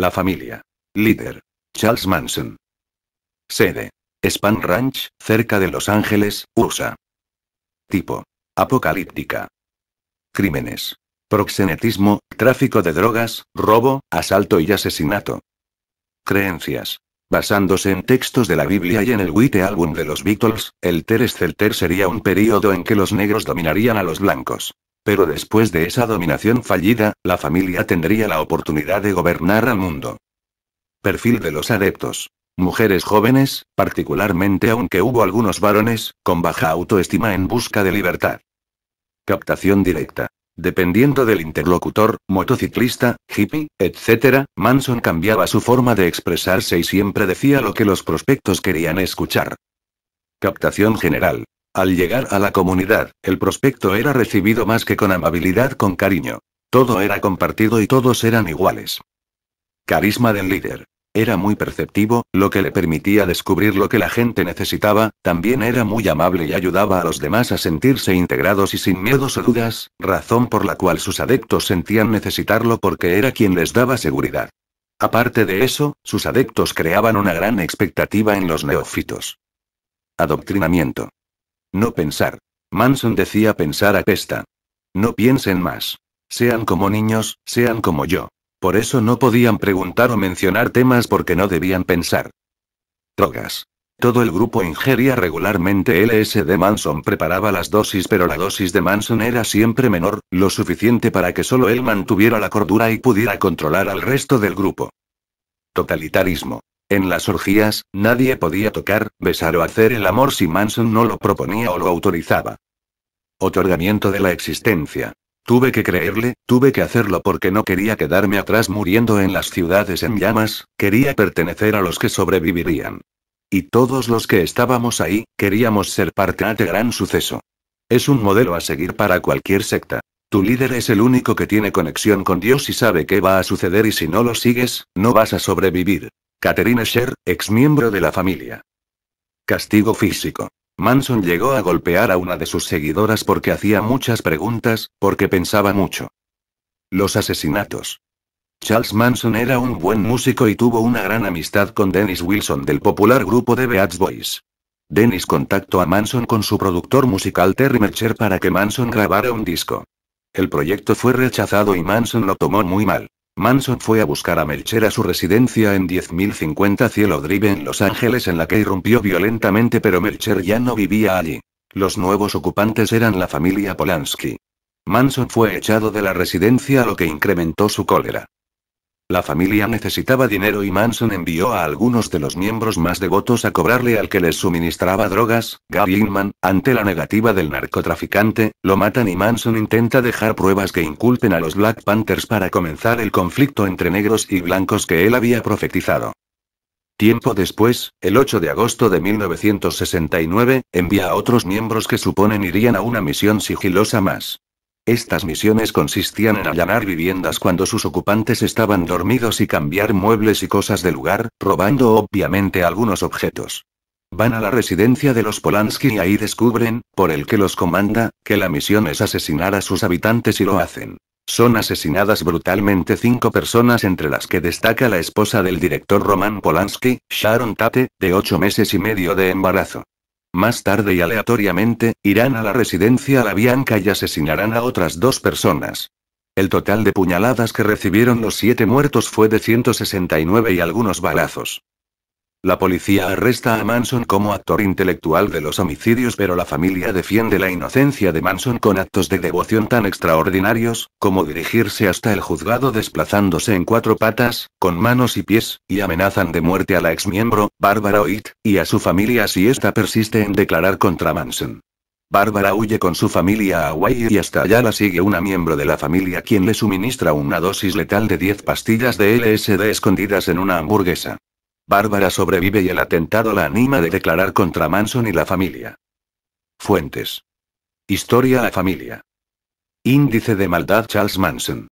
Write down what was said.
La familia. Líder. Charles Manson. Sede. Span Ranch, cerca de Los Ángeles, USA. Tipo. Apocalíptica. Crímenes. Proxenetismo, tráfico de drogas, robo, asalto y asesinato. Creencias. Basándose en textos de la Biblia y en el Witte álbum de los Beatles, el Teres Celter sería un periodo en que los negros dominarían a los blancos. Pero después de esa dominación fallida, la familia tendría la oportunidad de gobernar al mundo. Perfil de los adeptos. Mujeres jóvenes, particularmente aunque hubo algunos varones, con baja autoestima en busca de libertad. Captación directa. Dependiendo del interlocutor, motociclista, hippie, etc., Manson cambiaba su forma de expresarse y siempre decía lo que los prospectos querían escuchar. Captación general. Al llegar a la comunidad, el prospecto era recibido más que con amabilidad, con cariño. Todo era compartido y todos eran iguales. Carisma del líder. Era muy perceptivo, lo que le permitía descubrir lo que la gente necesitaba, también era muy amable y ayudaba a los demás a sentirse integrados y sin miedos o dudas, razón por la cual sus adeptos sentían necesitarlo porque era quien les daba seguridad. Aparte de eso, sus adeptos creaban una gran expectativa en los neófitos. Adoctrinamiento. No pensar. Manson decía pensar a pesta. No piensen más. Sean como niños, sean como yo. Por eso no podían preguntar o mencionar temas porque no debían pensar. Drogas. Todo el grupo ingería regularmente LSD. Manson preparaba las dosis, pero la dosis de Manson era siempre menor, lo suficiente para que solo él mantuviera la cordura y pudiera controlar al resto del grupo. Totalitarismo. En las orgías, nadie podía tocar, besar o hacer el amor si Manson no lo proponía o lo autorizaba. Otorgamiento de la existencia. Tuve que creerle, tuve que hacerlo porque no quería quedarme atrás muriendo en las ciudades en llamas, quería pertenecer a los que sobrevivirían. Y todos los que estábamos ahí, queríamos ser parte de gran suceso. Es un modelo a seguir para cualquier secta. Tu líder es el único que tiene conexión con Dios y sabe qué va a suceder y si no lo sigues, no vas a sobrevivir. Catherine Sher, ex miembro de la familia. Castigo físico. Manson llegó a golpear a una de sus seguidoras porque hacía muchas preguntas, porque pensaba mucho. Los asesinatos. Charles Manson era un buen músico y tuvo una gran amistad con Dennis Wilson del popular grupo The Beats Boys. Dennis contactó a Manson con su productor musical Terry Mercher para que Manson grabara un disco. El proyecto fue rechazado y Manson lo tomó muy mal. Manson fue a buscar a Melcher a su residencia en 10.050 Cielo Drive en Los Ángeles en la que irrumpió violentamente pero Melcher ya no vivía allí. Los nuevos ocupantes eran la familia Polanski. Manson fue echado de la residencia lo que incrementó su cólera. La familia necesitaba dinero y Manson envió a algunos de los miembros más devotos a cobrarle al que les suministraba drogas, Gary Inman, ante la negativa del narcotraficante, lo matan y Manson intenta dejar pruebas que inculpen a los Black Panthers para comenzar el conflicto entre negros y blancos que él había profetizado. Tiempo después, el 8 de agosto de 1969, envía a otros miembros que suponen irían a una misión sigilosa más. Estas misiones consistían en allanar viviendas cuando sus ocupantes estaban dormidos y cambiar muebles y cosas de lugar, robando obviamente algunos objetos. Van a la residencia de los Polanski y ahí descubren, por el que los comanda, que la misión es asesinar a sus habitantes y lo hacen. Son asesinadas brutalmente cinco personas entre las que destaca la esposa del director Roman Polanski, Sharon Tate, de ocho meses y medio de embarazo. Más tarde y aleatoriamente, irán a la residencia La Bianca y asesinarán a otras dos personas. El total de puñaladas que recibieron los siete muertos fue de 169 y algunos balazos. La policía arresta a Manson como actor intelectual de los homicidios, pero la familia defiende la inocencia de Manson con actos de devoción tan extraordinarios, como dirigirse hasta el juzgado desplazándose en cuatro patas, con manos y pies, y amenazan de muerte a la exmiembro, Bárbara Oit, y a su familia si ésta persiste en declarar contra Manson. Bárbara huye con su familia a Hawaii y hasta allá la sigue una miembro de la familia quien le suministra una dosis letal de 10 pastillas de LSD escondidas en una hamburguesa. Bárbara sobrevive y el atentado la anima de declarar contra Manson y la familia. Fuentes. Historia a familia. Índice de maldad Charles Manson.